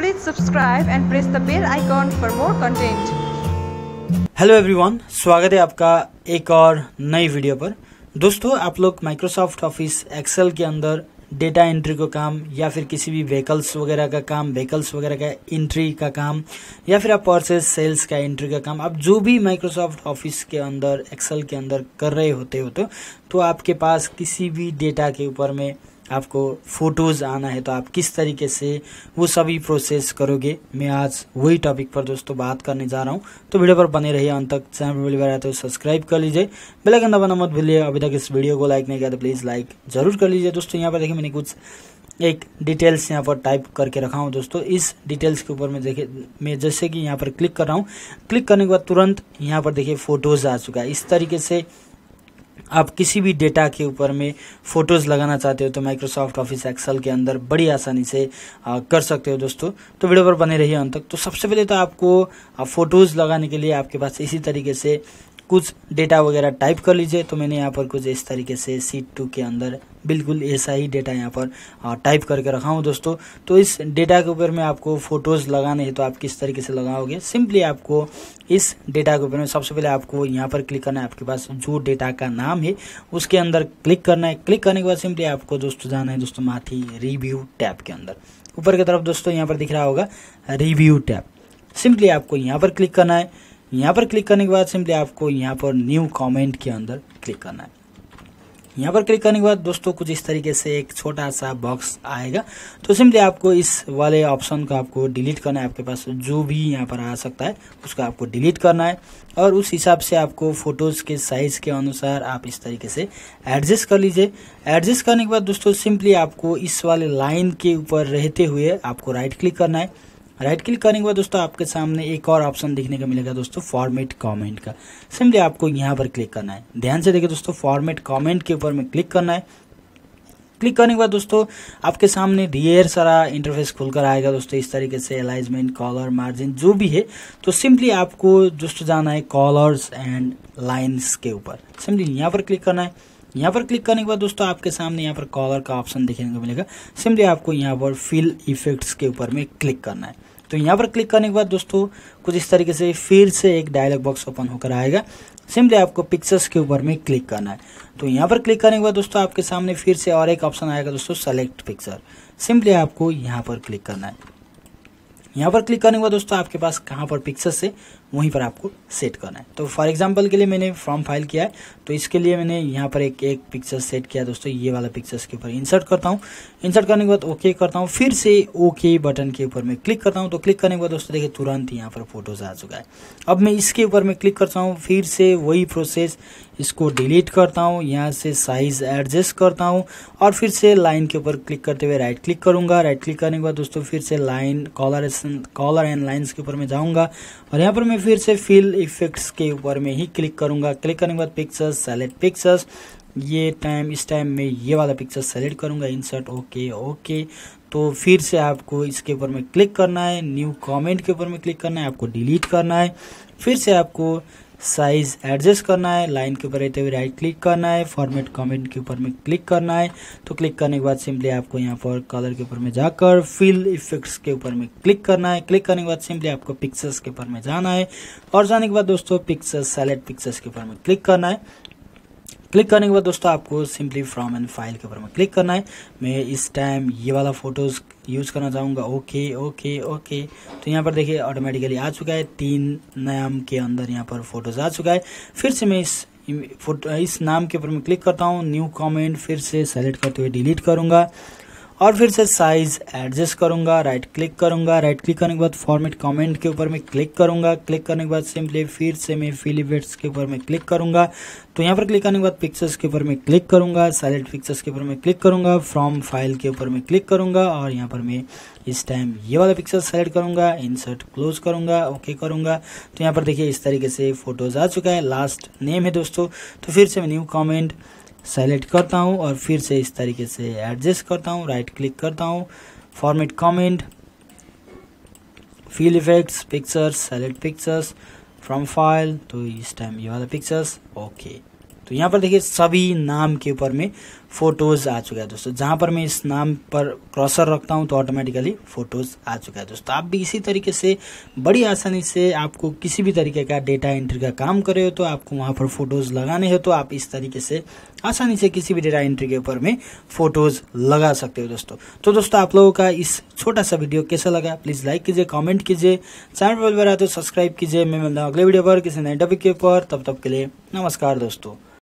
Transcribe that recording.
Please subscribe and press the bell icon for more content. Hello everyone स्वागत है आपका एक और नई वीडियो पर दोस्तों आप लोग माइक्रोसॉफ्ट ऑफिस एक्सेल के अंदर डेटा एंट्री का काम या फिर किसी भी व्हीकल्स वगैरह का काम व्हीकल्स वगैरह का एंट्री का काम या फिर आप परचेज सेल्स का एंट्री का काम आप जो भी माइक्रोसॉफ्ट ऑफिस के अंदर एक्सेल के अंदर कर रहे होते हो तो, तो आपके पास किसी भी डेटा के ऊपर में आपको फ़ोटोज़ आना है तो आप किस तरीके से वो सभी प्रोसेस करोगे मैं आज वही टॉपिक पर दोस्तों बात करने जा रहा हूँ तो वीडियो पर बने रहिए अंत तक चैनल पर तो सब्सक्राइब कर लीजिए बेलाइकन दबाना मत भूलिए अभी तक इस वीडियो को लाइक नहीं किया तो प्लीज़ लाइक ज़रूर कर लीजिए दोस्तों यहाँ पर देखिए मैंने कुछ एक डिटेल्स यहाँ पर टाइप करके रखा हूँ दोस्तों इस डिटेल्स के ऊपर मैं देखे मैं जैसे कि यहाँ पर क्लिक कर रहा हूँ क्लिक करने के बाद तुरंत यहाँ पर देखिए फ़ोटोज़ आ चुका है इस तरीके से आप किसी भी डेटा के ऊपर में फ़ोटोज़ लगाना चाहते हो तो माइक्रोसॉफ्ट ऑफिस एक्सेल के अंदर बड़ी आसानी से आ, कर सकते हो दोस्तों तो वीडियो पर बने रहिए अंत तक तो सबसे पहले तो आपको फ़ोटोज़ लगाने के लिए आपके पास इसी तरीके से कुछ डेटा वगैरह टाइप कर लीजिए तो मैंने यहाँ पर कुछ इस तरीके से सीट टू के अंदर बिल्कुल ऐसा ही डेटा यहाँ पर टाइप करके रखा हूँ दोस्तों तो इस डेटा के ऊपर में आपको फोटोज़ लगाने हैं तो आप किस तरीके से लगाओगे सिंपली आपको इस डेटा के ऊपर में सबसे पहले आपको यहाँ पर क्लिक करना है आपके पास जो डेटा का नाम है उसके अंदर क्लिक करना है क्लिक करने के बाद सिंपली आपको दोस्तों जाना है दोस्तों माथी रिव्यू टैप के अंदर ऊपर की तरफ दोस्तों यहाँ पर दिख रहा होगा रिव्यू टैप सिंपली आपको यहाँ पर क्लिक करना है यहाँ पर क्लिक करने के बाद सिंपली आपको यहाँ पर न्यू कमेंट के अंदर क्लिक करना है यहाँ पर क्लिक करने के बाद दोस्तों कुछ इस तरीके से एक छोटा सा बॉक्स आएगा तो सिंपली आपको इस वाले ऑप्शन को आपको डिलीट करना है आपके पास जो भी यहाँ पर आ सकता है उसको आपको डिलीट करना है और उस हिसाब से आपको फ़ोटोज़ के साइज़ के अनुसार आप इस तरीके से एडजस्ट कर लीजिए एडजस्ट करने के बाद दोस्तों सिंपली आपको इस वाले लाइन के ऊपर रहते हुए आपको राइट क्लिक करना है राइट क्लिक करने के बाद दोस्तों आपके सामने एक और ऑप्शन देखने को मिलेगा दोस्तों फॉर्मेट कमेंट का सिंपली आपको यहाँ पर क्लिक करना है ध्यान से देखिए दोस्तों फॉर्मेट कमेंट के ऊपर में क्लिक करना है क्लिक करने के बाद दोस्तों आपके सामने ढेर सारा इंटरफेस खुलकर आएगा दोस्तों इस तरीके से अलाइजमेंट कॉलर मार्जिन जो भी है तो सिंपली आपको दोस्तों जाना है कॉलर्स एंड लाइन्स के ऊपर सिंपली यहाँ पर क्लिक करना है यहाँ पर क्लिक करने के बाद दोस्तों आपके सामने यहाँ पर कॉलर का ऑप्शन देखने को मिलेगा सिंपली आपको यहाँ पर फिल इफेक्ट्स के ऊपर में क्लिक करना है तो यहाँ पर क्लिक करने के बाद दोस्तों कुछ इस तरीके से फिर से एक डायलॉग बॉक्स ओपन होकर आएगा सिंपली आपको पिक्चर्स के ऊपर में क्लिक करना है तो यहाँ पर क्लिक करने के बाद दोस्तों आपके सामने फिर से और एक ऑप्शन आएगा दोस्तों सेलेक्ट पिक्चर सिंपली आपको यहाँ पर क्लिक करना है यहाँ पर क्लिक करने के बाद दोस्तों आपके पास कहाँ पर पिक्चर्स है वहीं पर आपको सेट करना है तो फॉर एग्जाम्पल के लिए मैंने फॉर्म फाइल किया है तो इसके लिए मैंने यहाँ पर एक एक पिक्चर सेट किया दोस्तों ये वाला पिक्चर्स के ऊपर इंसर्ट करता हूँ इंसर्ट करने के बाद ओके करता हूँ फिर से ओके बटन के ऊपर मैं क्लिक करता हूँ तो क्लिक करने के बाद दोस्तों देखिए तुरंत यहाँ पर फोटोज आ चुका है अब मैं इसके ऊपर मैं क्लिक करता हूँ फिर से वही प्रोसेस इसको डिलीट करता हूँ यहाँ से साइज एडजस्ट करता हूँ और फिर से लाइन के ऊपर क्लिक करते हुए राइट क्लिक करूंगा राइट क्लिक करने के बाद दोस्तों फिर से line colour colour and lines के ऊपर मैं जाऊँगा और यहाँ पर मैं फिर से फिल इफेक्ट्स के ऊपर में ही क्लिक करूंगा क्लिक करने के बाद पिक्चर्स सेलेक्ट पिक्चर्स ये टाइम इस टाइम में ये वाला पिक्चर सेलेक्ट करूंगा इंसर्ट ओके ओके तो फिर से आपको इसके ऊपर में क्लिक करना है न्यू कमेंट के ऊपर में क्लिक करना है आपको डिलीट करना है फिर से आपको साइज एडजस्ट करना है लाइन के ऊपर रहते हुए राइट क्लिक करना है फॉर्मेट कमेंट के ऊपर में क्लिक करना है तो क्लिक करने के बाद सिंपली आपको यहाँ पर कलर के ऊपर में जाकर फिल इफेक्ट्स के ऊपर में क्लिक करना है क्लिक करने के बाद सिंपली आपको पिक्चर्स के ऊपर में जाना है और जाने के बाद दोस्तों पिक्चर्स सेलेक्ट पिक्चर्स के ऊपर में क्लिक करना है क्लिक करने के बाद दोस्तों आपको सिंपली फ्रॉम एंड फाइल के ऊपर में क्लिक करना है मैं इस टाइम ये वाला फोटोज़ यूज़ करना चाहूँगा ओके ओके ओके तो यहाँ पर देखिए ऑटोमेटिकली आ चुका है तीन नाम के अंदर यहाँ पर फोटोज़ आ चुका है फिर से मैं इस फोटो इस नाम के ऊपर मैं क्लिक करता हूँ न्यू कमेंट फिर से सेलेक्ट करते हुए डिलीट करूंगा और फिर से साइज़ एडजस्ट करूंगा राइट क्लिक करूंगा राइट क्लिक करने के बाद फॉर्मेट कमेंट के ऊपर मैं क्लिक करूंगा क्लिक करने के बाद सिंपली फिर से मैं फिलीवेट्स के ऊपर मैं क्लिक करूंगा तो यहाँ पर क्लिक करने के बाद पिक्चर्स के ऊपर मैं क्लिक करूंगा सैलेट पिक्चर्स के ऊपर मैं क्लिक करूंगा फ्रॉम फाइल के ऊपर मैं क्लिक करूंगा और यहाँ पर मैं इस टाइम ये वाला पिक्चर सेलेक्ट करूंगा इंसर्ट क्लोज करूंगा ओके करूंगा तो यहाँ पर देखिए इस तरीके से फ़ोटोज़ आ चुका है लास्ट नेम है दोस्तों तो फिर से मैं न्यू कॉमेंट सेलेक्ट करता हूँ और फिर से इस तरीके से एडजस्ट करता हूँ राइट क्लिक करता हूँ format comment fill effects pictures select pictures from file तो इस टाइम ये वाला पिक्चर्स ओके तो यहाँ पर देखिए सभी नाम के ऊपर में फोटोज आ चुका है दोस्तों जहां पर मैं इस नाम पर क्रॉसर रखता हूँ तो ऑटोमेटिकली फोटोज आ चुका है दोस्तों आप भी इसी तरीके से बड़ी आसानी से आपको किसी भी तरीके का डेटा एंट्री का काम करे हो तो आपको वहां पर फोटोज लगाने हो तो आप इस तरीके से आसानी से किसी भी डेटा एंट्री के ऊपर में फोटोज लगा सकते हो दोस्तों तो दोस्तों आप लोगों का इस छोटा सा वीडियो कैसा लगा प्लीज लाइक कीजिए कॉमेंट कीजिए चैनल पर बार आए तो सब्सक्राइब कीजिए मैं मिलता हूँ अगले वीडियो पर किसी नए टॉपिक के ऊपर तब तक के लिए नमस्कार दोस्तों